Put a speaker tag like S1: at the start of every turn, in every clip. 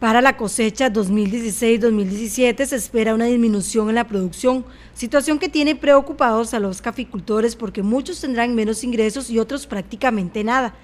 S1: Para la cosecha 2016-2017 se espera una disminución en la producción, situación que tiene preocupados a los caficultores porque muchos tendrán menos ingresos y otros prácticamente nada.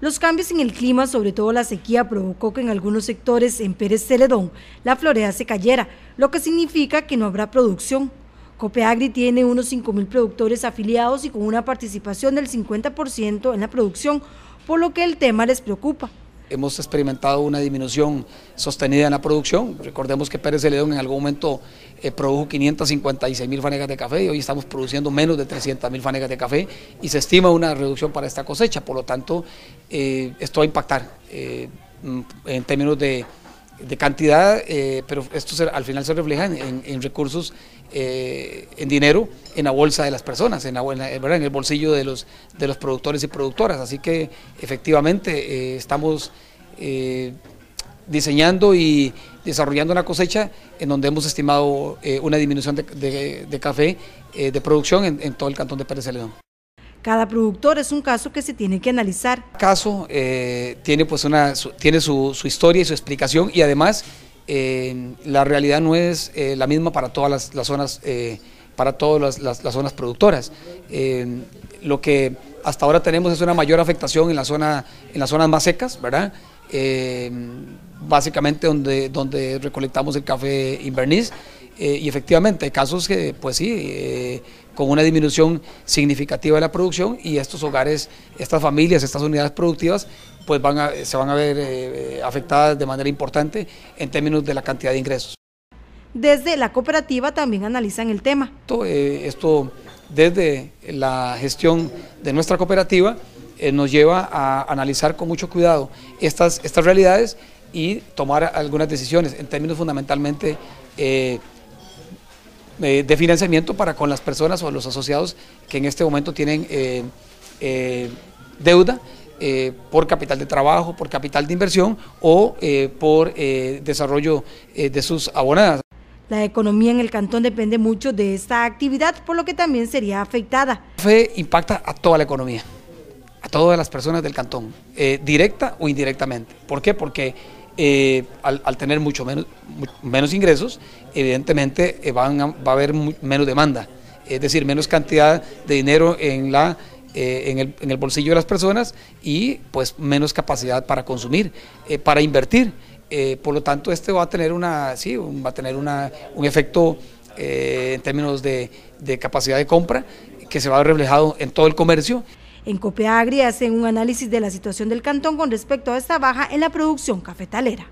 S1: Los cambios en el clima, sobre todo la sequía, provocó que en algunos sectores en Pérez Celedón la florea se cayera, lo que significa que no habrá producción. Copeagri tiene unos 5.000 productores afiliados y con una participación del 50% en la producción, por lo que el tema les preocupa
S2: hemos experimentado una disminución sostenida en la producción. Recordemos que Pérez león en algún momento eh, produjo 556 mil fanegas de café y hoy estamos produciendo menos de 300 mil fanegas de café y se estima una reducción para esta cosecha. Por lo tanto, eh, esto va a impactar eh, mm, en términos de de cantidad, eh, pero esto al final se refleja en, recursos, eh, en dinero, en la bolsa de las personas, en, la, eh, en, el bolsillo de los, de los productores y productoras. Así que efectivamente estamos diseñando y desarrollando una cosecha en donde hemos estimado una disminución de, café de producción en, todo el cantón de Pérez Celedón.
S1: Cada productor es un caso que se tiene que analizar. Cada caso
S2: eh, tiene, pues una, su, tiene su, historia y su explicación y además eh, la realidad no es eh, la misma para todas las, zonas, para todas las, zonas productoras. lo que hasta ahora tenemos es una mayor afectación en, la zona, en las zonas más secas, ¿verdad? Em, básicamente donde, donde recolectamos el café inverniz. Eh, y efectivamente hay casos que, pues sí, eh, con una disminución significativa de la producción y estos hogares, estas familias, estas unidades productivas, pues van se van a ver eh, afectadas de manera importante en términos de la cantidad de ingresos.
S1: Desde la cooperativa también analizan
S2: el tema. Esto, esto desde la gestión de nuestra cooperativa eh, nos lleva a analizar con mucho cuidado estas, estas realidades y tomar algunas decisiones en términos fundamentalmente eh, eh, de financiamiento para con las personas o los asociados que en este momento tienen deuda por capital de trabajo, por capital de inversión o por desarrollo de sus abonadas.
S1: La economía en el cantón depende mucho de esta actividad, por lo que también sería afectada.
S2: La FE impacta a toda la economía a todas las personas del cantón, eh, directa o indirectamente. ¿Por qué? Porque eh, al, tener mucho menos, menos ingresos, evidentemente eh, va a haber menos demanda, es decir, menos cantidad de dinero en la en, el, bolsillo de las personas y pues menos capacidad para consumir, para invertir. por lo tanto, este va a tener una, sí, un, va a tener una, un efecto en términos de, de capacidad de compra que se va a ver reflejado en todo el comercio. En
S1: Copeagri hacen un análisis de la situación del cantón con respecto a esta baja en la producción cafetalera.